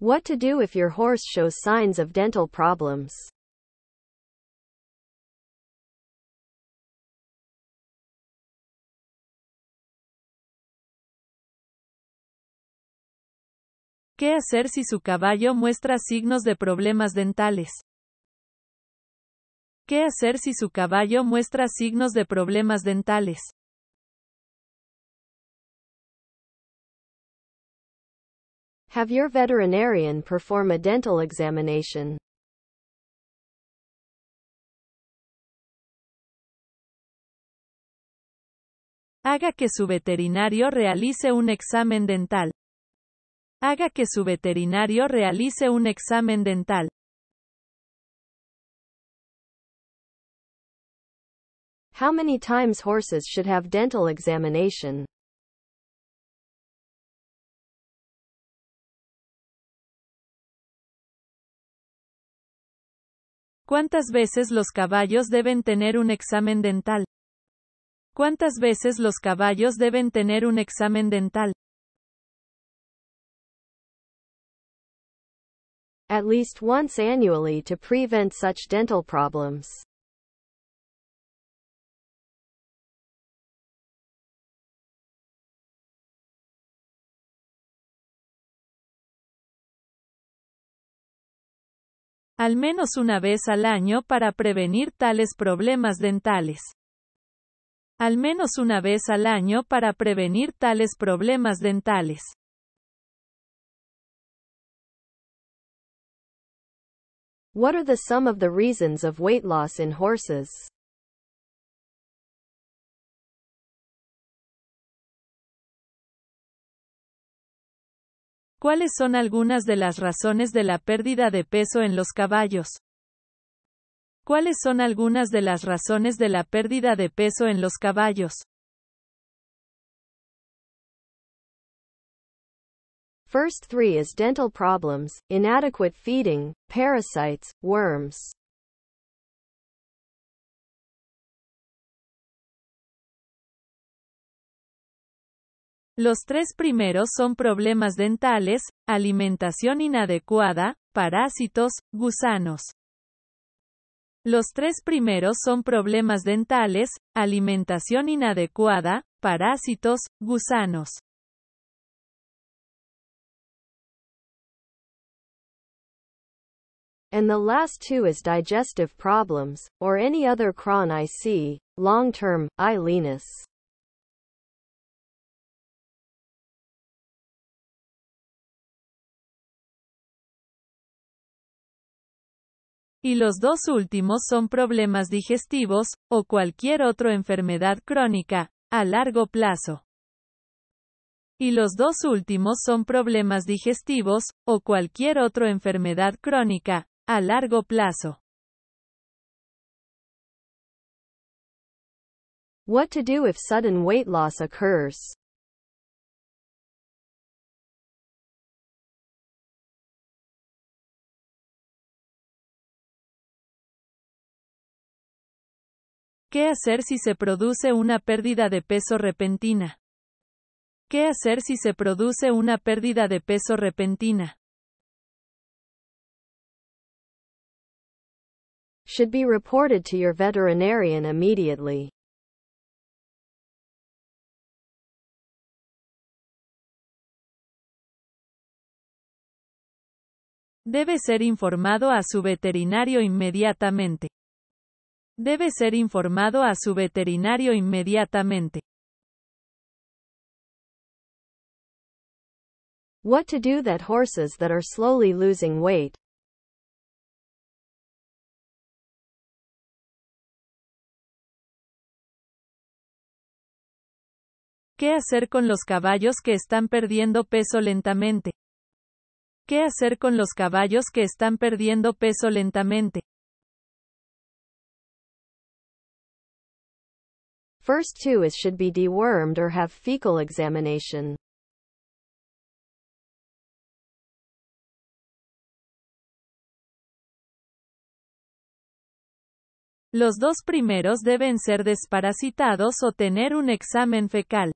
What to do if your horse shows signs of dental problems. ¿Qué hacer si su caballo muestra signos de problemas dentales? ¿Qué hacer si su caballo muestra signos de problemas dentales? Have your veterinarian perform a dental examination. Haga que su veterinario realice un examen dental. Haga que su veterinario realice un examen dental. How many times horses should have dental examination? ¿Cuántas veces los caballos deben tener un examen dental? ¿Cuántas veces los caballos deben tener un examen dental? At least once annually to prevent such dental problems. al menos una vez al año para prevenir tales problemas dentales. Al menos una vez al año para prevenir tales problemas dentales. What are the sum of the reasons of weight loss in horses? ¿Cuáles son algunas de las razones de la pérdida de peso en los caballos? ¿Cuáles son algunas de las razones de la pérdida de peso en los caballos? First three is dental problems, inadequate feeding, parasites, worms. Los tres primeros son problemas dentales, alimentación inadecuada, parásitos, gusanos. Los tres primeros son problemas dentales, alimentación inadecuada, parásitos, gusanos. and the last two is digestive problems, or any other cron see, long-term, y los dos últimos son problemas digestivos, o cualquier otra enfermedad crónica, a largo plazo. Y los dos últimos son problemas digestivos, o cualquier otra enfermedad crónica, a largo plazo. What to do if sudden weight loss occurs? ¿Qué hacer si se produce una pérdida de peso repentina? ¿Qué hacer si se produce una pérdida de peso repentina? Should be reported to your veterinarian immediately. Debe ser informado a su veterinario inmediatamente. Debe ser informado a su veterinario inmediatamente. What to do that horses that are slowly losing weight. ¿Qué hacer con los caballos que están perdiendo peso lentamente? ¿Qué hacer con los caballos que están perdiendo peso lentamente? First two is should be dewormed or have fecal examination. Los dos primeros deben ser desparasitados o tener un examen fecal.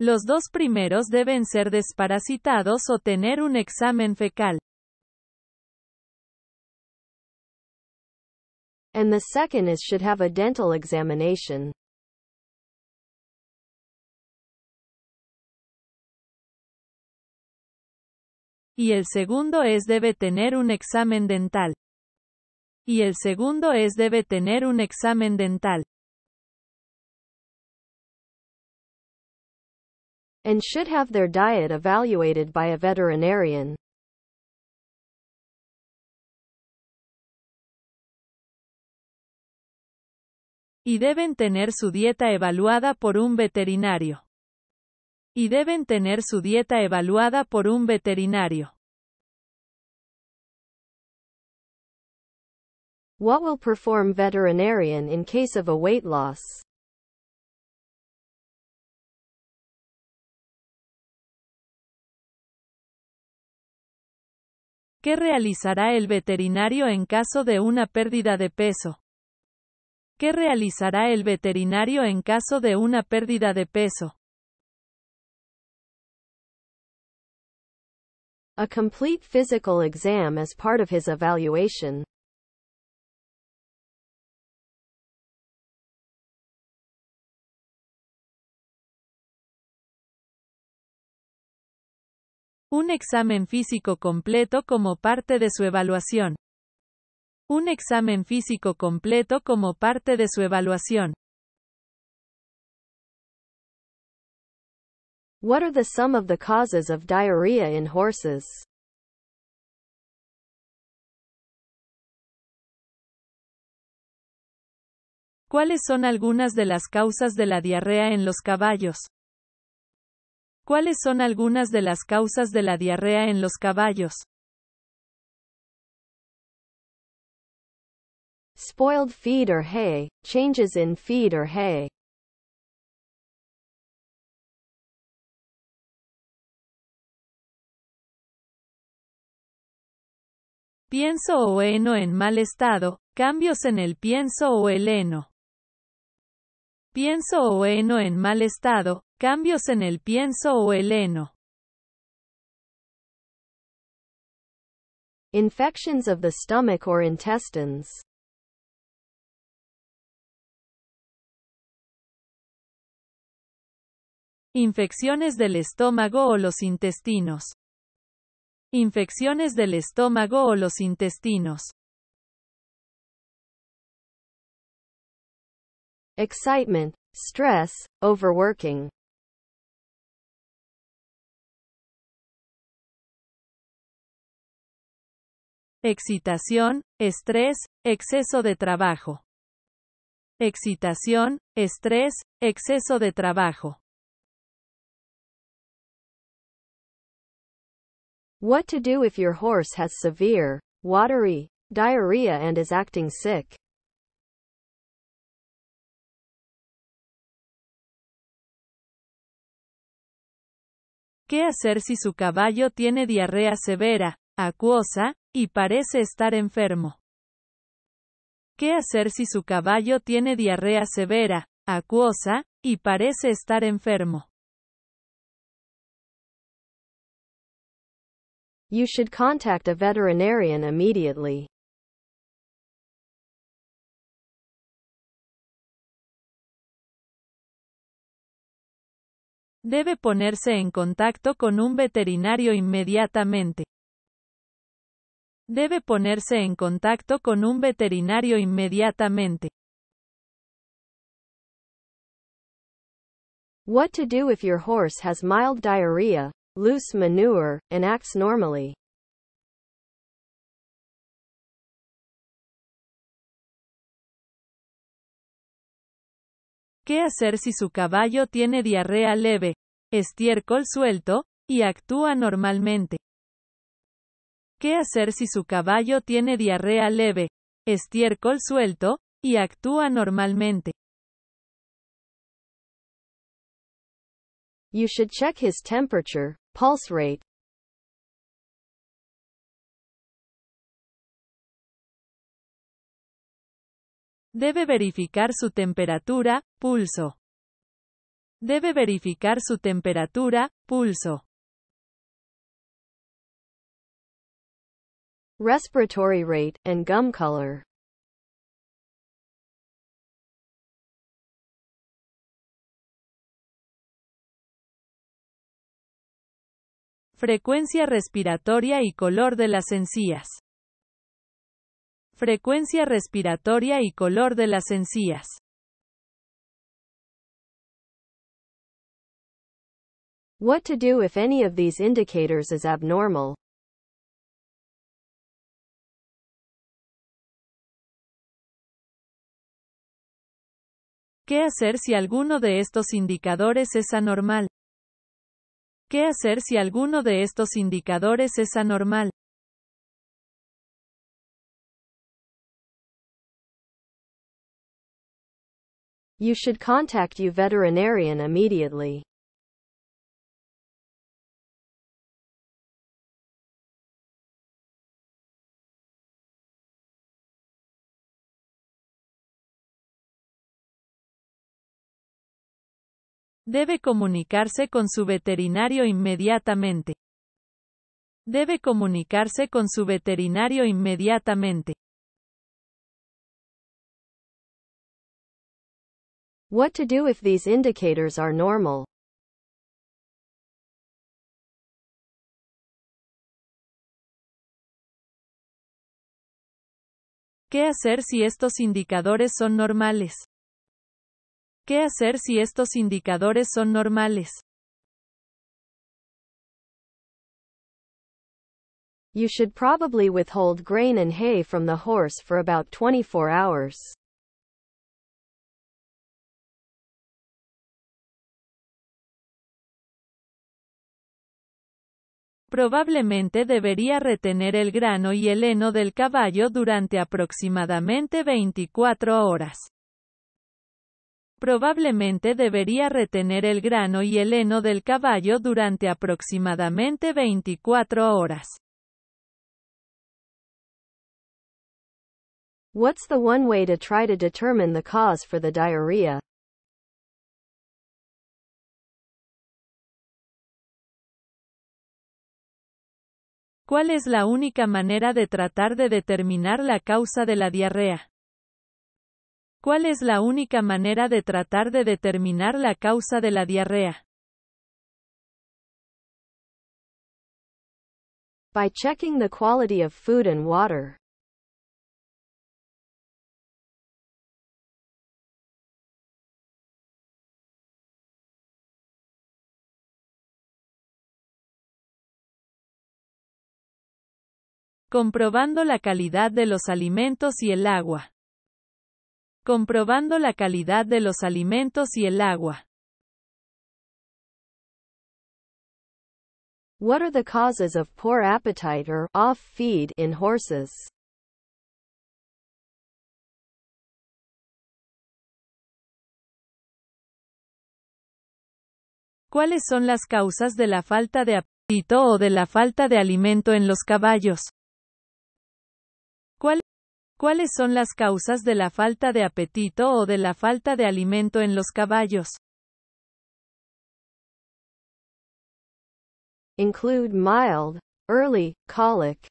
Los dos primeros deben ser desparasitados o tener un examen fecal. and the second is should have a dental examination. Y el segundo es debe tener un examen dental. Y el segundo es debe tener un examen dental. And should have their diet evaluated by a veterinarian. y deben tener su dieta evaluada por un veterinario. Y deben tener su dieta evaluada por un veterinario. What will perform veterinarian in case of a weight loss? ¿Qué realizará el veterinario en caso de una pérdida de peso? ¿Qué realizará el veterinario en caso de una pérdida de peso? A complete physical exam as part of his evaluation. Un examen físico completo como parte de su evaluación. Un examen físico completo como parte de su evaluación. What are the sum of the causes of diarrhea in horses? ¿Cuáles son algunas de las causas de la diarrea en los caballos? ¿Cuáles son algunas de las causas de la diarrea en los caballos? spoiled feed or hay, changes in feed or hay. Pienso o heno en mal estado, cambios en el pienso o el heno. Pienso o heno en mal estado, cambios en el pienso o el heno. Infections of the stomach or intestines. Infecciones del estómago o los intestinos. Infecciones del estómago o los intestinos. Excitement, stress, overworking. Excitación, estrés, exceso de trabajo. Excitación, estrés, exceso de trabajo. What to do if your horse has severe, watery, diarrhea and is acting sick. ¿Qué hacer si su caballo tiene diarrea severa, acuosa, y parece estar enfermo? ¿Qué hacer si su caballo tiene diarrea severa, acuosa, y parece estar enfermo? You should contact a veterinarian immediately. Debe ponerse en contacto con un veterinario inmediatamente. Debe ponerse en contacto con un veterinario inmediatamente. What to do if your horse has mild diarrhea, loose manure, and acts normally. ¿Qué hacer si su caballo tiene diarrea leve, estiércol suelto, y actúa normalmente? ¿Qué hacer si su caballo tiene diarrea leve, estiércol suelto, y actúa normalmente? You should check his temperature, pulse rate, Debe verificar su temperatura, pulso. Debe verificar su temperatura, pulso. Respiratory rate and gum color. Frecuencia respiratoria y color de las encías. Frecuencia respiratoria y color de las encías. What to do if any of these indicators is abnormal? ¿Qué hacer si alguno de estos indicadores es anormal? ¿Qué hacer si alguno de estos indicadores es anormal? You should contact your veterinarian immediately. Debe comunicarse con su veterinario inmediatamente. Debe comunicarse con su veterinario inmediatamente. What to do if these indicators are normal? ¿Qué hacer si estos indicadores son normales? ¿Qué hacer si estos indicadores son normales? You should probably withhold grain and hay from the horse for about 24 hours. Probablemente debería retener el grano y el heno del caballo durante aproximadamente 24 horas probablemente debería retener el grano y el heno del caballo durante aproximadamente 24 horas. What's the one way to try to determine the cause for the diarrhea? ¿Cuál es la única manera de tratar de determinar la causa de la diarrea? ¿Cuál es la única manera de tratar de determinar la causa de la diarrea? By checking the quality of food and water. comprobando la calidad de los alimentos y el agua comprobando la calidad de los alimentos y el agua. What are the causes of poor appetite or off feed in horses? ¿Cuáles son las causas de la falta de apetito o de la falta de alimento en los caballos? ¿Cuáles son las causas de la falta de apetito o de la falta de alimento en los caballos? Include mild, early, colic.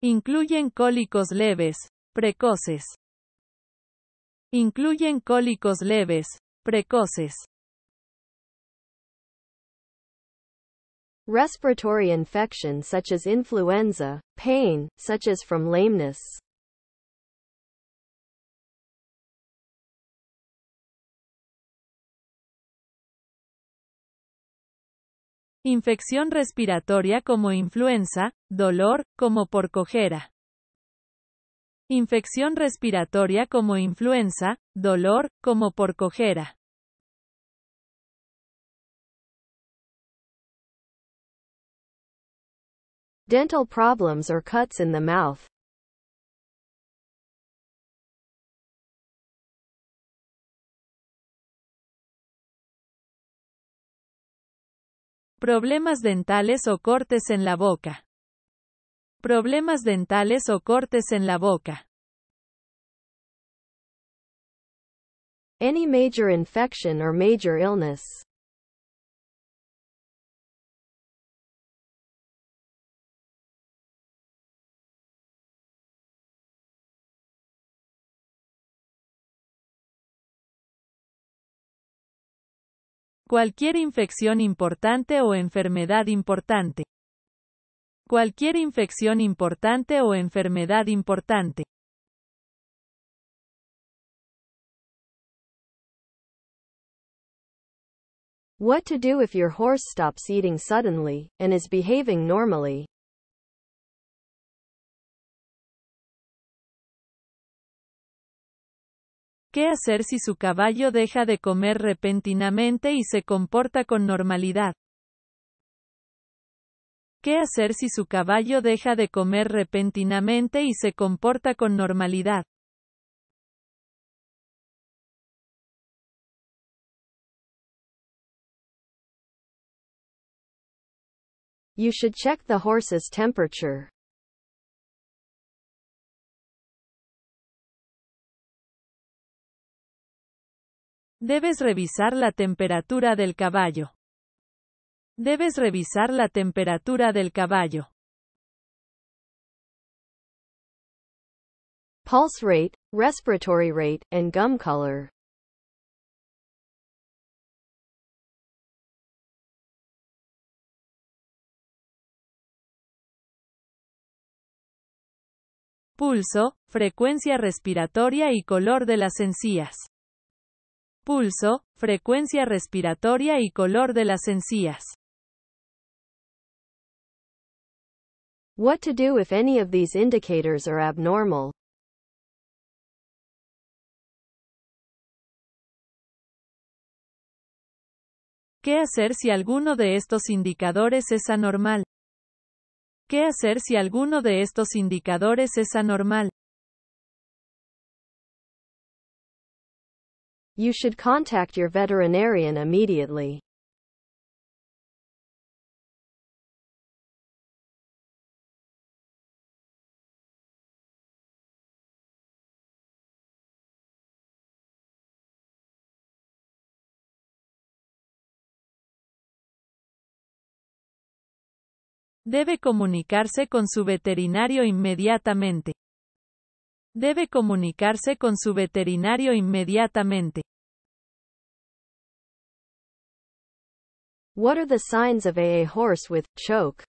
Incluyen cólicos leves, precoces. Incluyen cólicos leves, precoces. Respiratory infection such as influenza, pain, such as from lameness. Infección respiratoria como influenza, dolor, como por cojera infección respiratoria como influenza, dolor, como por cojera. Dental problems or cuts in the mouth. Problemas dentales o cortes en la boca problemas dentales o cortes en la boca. Any major infection or major illness. Cualquier infección importante o enfermedad importante. Cualquier infección importante o enfermedad importante. What to do if your horse stops eating suddenly and is behaving normally. ¿Qué hacer si su caballo deja de comer repentinamente y se comporta con normalidad? ¿Qué hacer si su caballo deja de comer repentinamente y se comporta con normalidad? You should check the horse's temperature. Debes revisar la temperatura del caballo. Debes revisar la temperatura del caballo. Pulse rate, respiratory rate, and gum color. Pulso, frecuencia respiratoria y color de las encías. Pulso, frecuencia respiratoria y color de las encías. What to do if any of these indicators are abnormal? ¿Qué hacer si alguno de estos indicadores es anormal? ¿Qué hacer si alguno de estos indicadores es anormal? You should contact your veterinarian immediately. Debe comunicarse con su veterinario inmediatamente. Debe comunicarse con su veterinario inmediatamente. What are the signs of a horse with choke?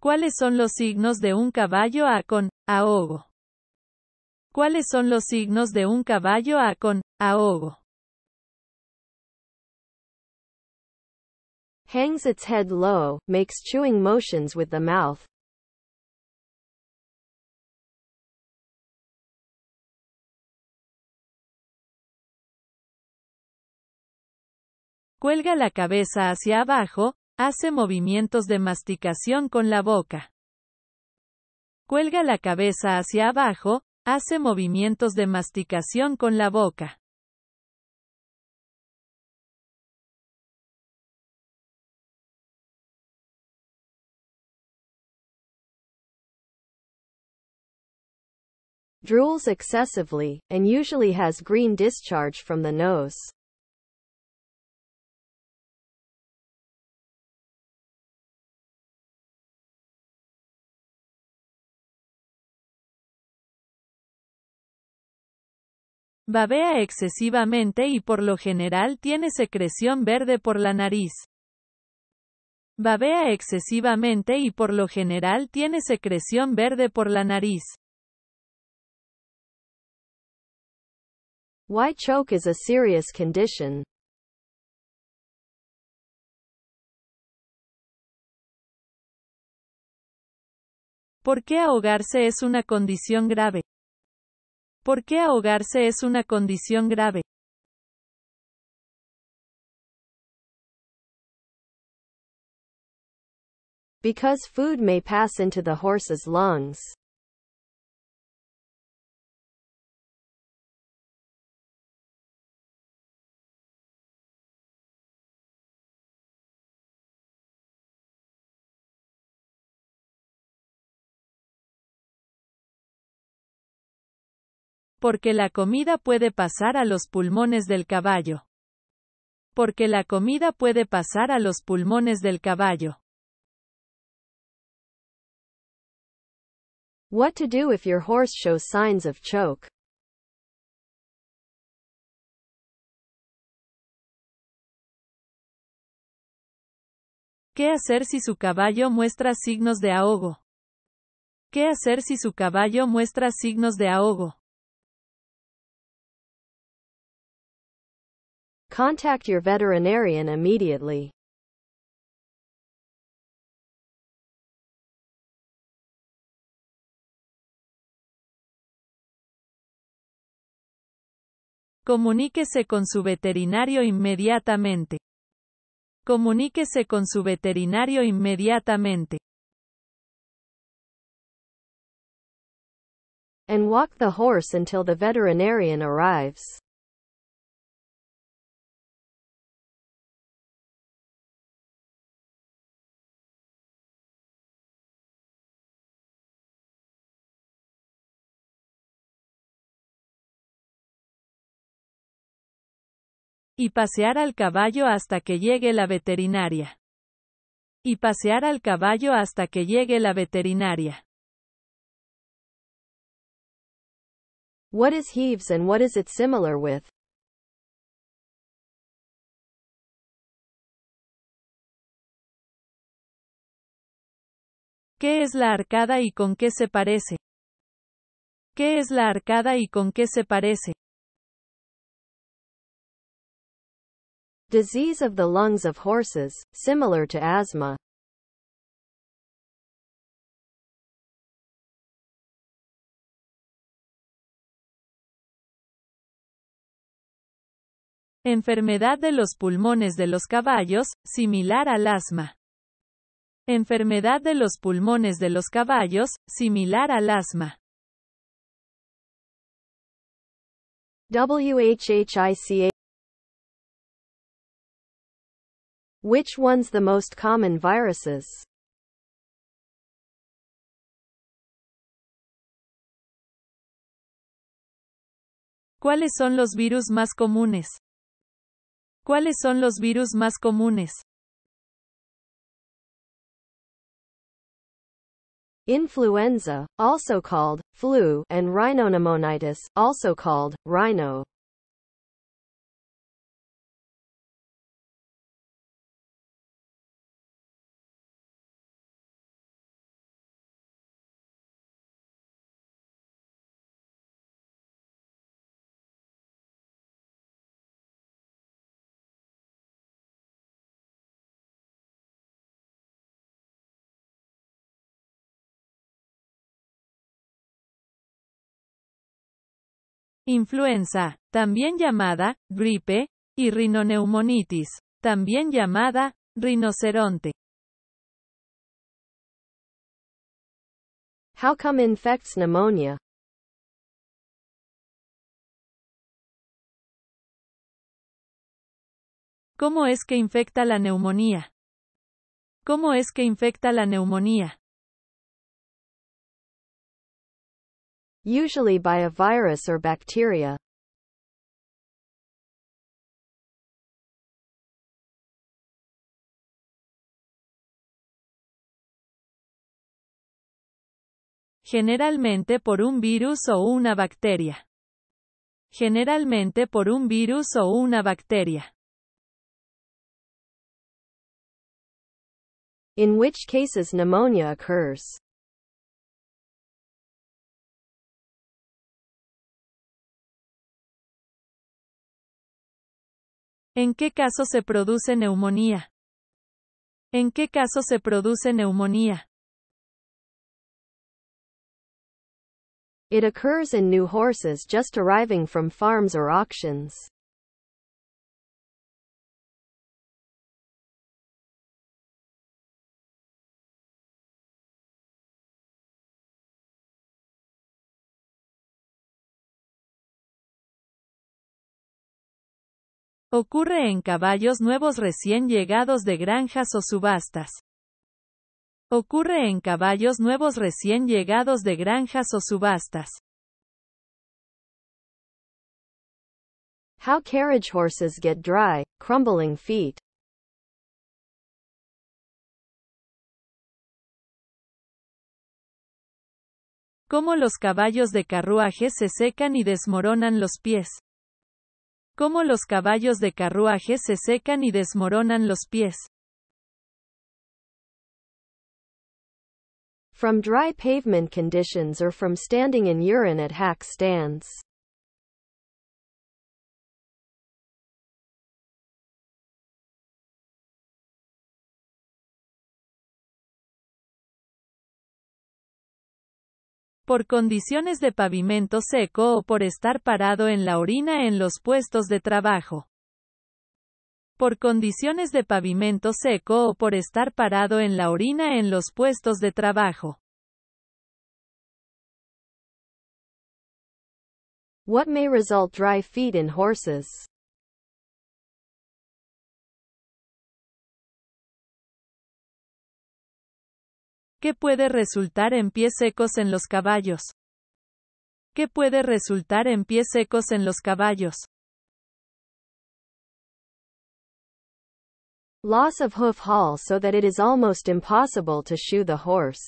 ¿Cuáles son los signos de un caballo a con ahogo? ¿Cuáles son los signos de un caballo a con ahogo? hangs its head low, makes chewing motions with the mouth. Cuelga la cabeza hacia abajo, hace movimientos de masticación con la boca. Cuelga la cabeza hacia abajo, hace movimientos de masticación con la boca. drools excessively, and usually has green discharge from the nose. Babea excesivamente y por lo general tiene secreción verde por la nariz. Babea excesivamente y por lo general tiene secreción verde por la nariz. Why choke is a serious condition. ¿Por qué ahogarse es una condición grave? ¿Por qué ahogarse es una condición grave? Because food may pass into the horse's lungs. Porque la comida puede pasar a los pulmones del caballo. Porque la comida puede pasar a los pulmones del caballo. ¿Qué hacer si su caballo muestra signos de ahogo? ¿Qué hacer si su caballo muestra signos de ahogo? Contact your veterinarian immediately. Comuníquese con su veterinario inmediatamente. Comuníquese con su veterinario inmediatamente. And walk the horse until the veterinarian arrives. Y pasear al caballo hasta que llegue la veterinaria. Y pasear al caballo hasta que llegue la veterinaria. What is heaves and what is it similar with? ¿Qué es la arcada y con qué se parece? ¿Qué es la arcada y con qué se parece? Disease of the lungs of horses, similar to asthma. Enfermedad de los pulmones de los caballos, similar al asma. Enfermedad de los pulmones de los caballos, similar al asma. WHHICA Which one's the most common viruses? ¿Cuáles son los virus más comunes? ¿Cuáles son los virus más comunes? Influenza, also called flu, and rhinopneumonitis, also called rhino. influenza, también llamada gripe, y rinoneumonitis, también llamada rinoceronte. How come infects pneumonia? ¿Cómo es que infecta la neumonía? ¿Cómo es que infecta la neumonía? usually by a virus or bacteria. Generalmente por un virus o una bacteria. Generalmente por un virus o una bacteria. In which cases pneumonia occurs. ¿En qué caso se produce neumonía? ¿En qué caso se produce neumonía? It occurs in new horses just arriving from farms or auctions. Ocurre en caballos nuevos recién llegados de granjas o subastas. Ocurre en caballos nuevos recién llegados de granjas o subastas. How carriage horses get dry, crumbling feet. Cómo los caballos de carruaje se secan y desmoronan los pies cómo los caballos de carruaje se secan y desmoronan los pies. From dry pavement conditions or from standing in urine at hack stands. por condiciones de pavimento seco o por estar parado en la orina en los puestos de trabajo. Por condiciones de pavimento seco o por estar parado en la orina en los puestos de trabajo. What may result dry feet in horses? Qué puede resultar en pies secos en los caballos. Qué puede resultar en pies secos en los caballos. Loss of hoof hall so that it is almost impossible to shoe the horse.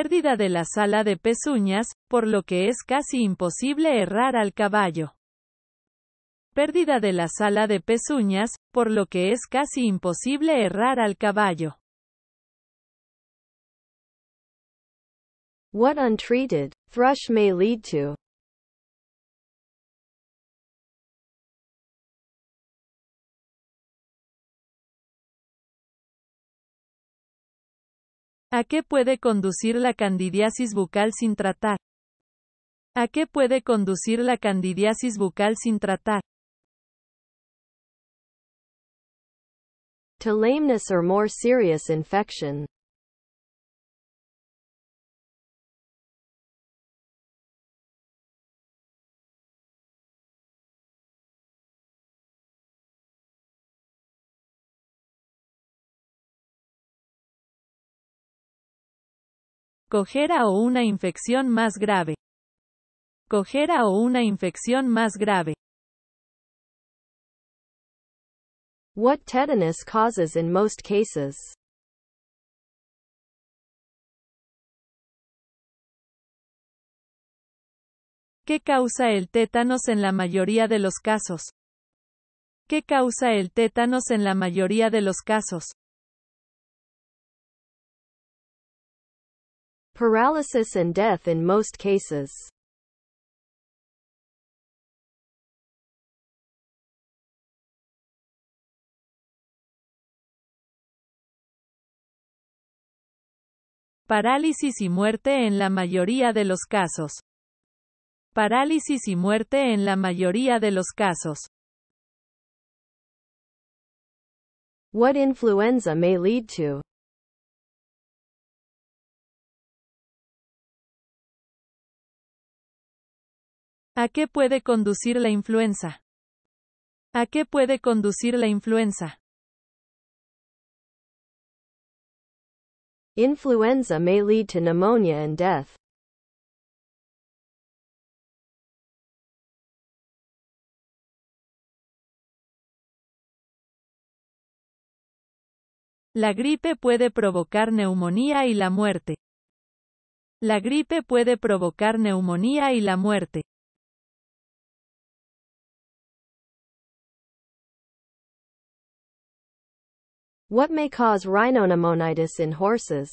pérdida de la sala de pezuñas, por lo que es casi imposible errar al caballo. Pérdida de la sala de pezuñas, por lo que es casi imposible errar al caballo. What untreated, thrush may lead to. ¿A qué puede conducir la candidiasis bucal sin tratar? ¿A qué puede conducir la candidiasis bucal sin tratar? To lameness or more serious infection. Cogera o una infección más grave. Cojera o una infección más grave. What tetanus causes in most cases. ¿Qué causa el tétanos en la mayoría de los casos? ¿Qué causa el tétanos en la mayoría de los casos? paralysis and death in most cases. Parálisis y muerte en la mayoría de los casos. Parálisis y muerte en la mayoría de los casos. What influenza may lead to ¿A qué puede conducir la influenza? ¿A qué puede conducir la influenza? Influenza may lead to pneumonia and death. La gripe puede provocar neumonía y la muerte. La gripe puede provocar neumonía y la muerte. What may cause rhinopneumonitis in horses?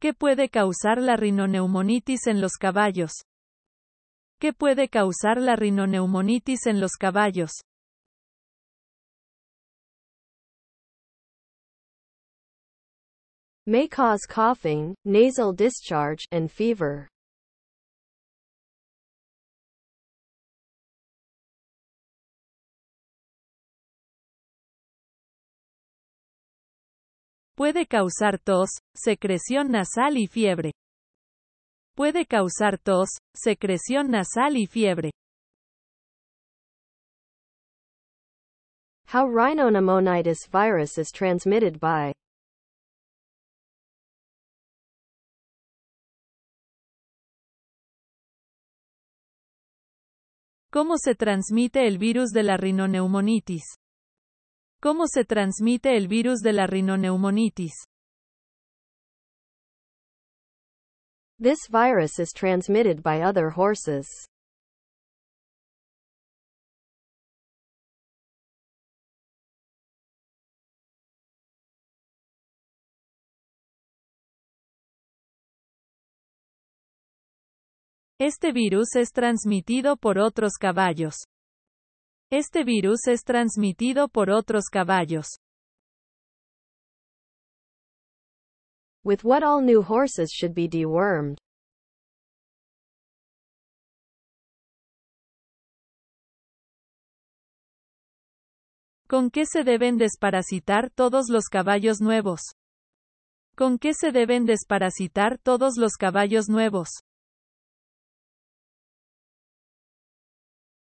¿Qué puede causar la rinoneumonitis en los caballos? ¿Qué puede causar la rinoneumonitis en los caballos? May cause coughing, nasal discharge, and fever. Puede causar tos, secreción nasal y fiebre. Puede causar tos, secreción nasal y fiebre. How virus is transmitted by ¿Cómo se transmite el virus de la rinoneumonitis? ¿Cómo se transmite el virus de la rinoneumonitis? This virus is transmitted by other horses. Este virus es transmitido por otros caballos. Este virus es transmitido por otros caballos. With what all new horses should be dewormed. ¿Con qué se deben desparasitar todos los caballos nuevos? ¿Con qué se deben desparasitar todos los caballos nuevos?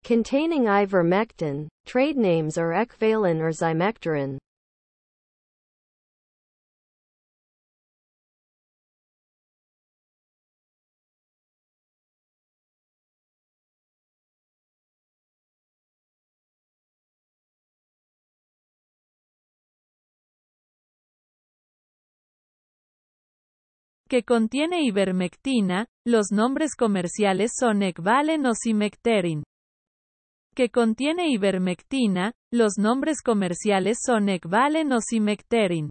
containing ivermectin, trade names are ecvalin or zymectorin. que contiene ivermectina, los nombres comerciales son Ecvalen o zimecterin que contiene ivermectina, los nombres comerciales son Ecvalen o Simecterin.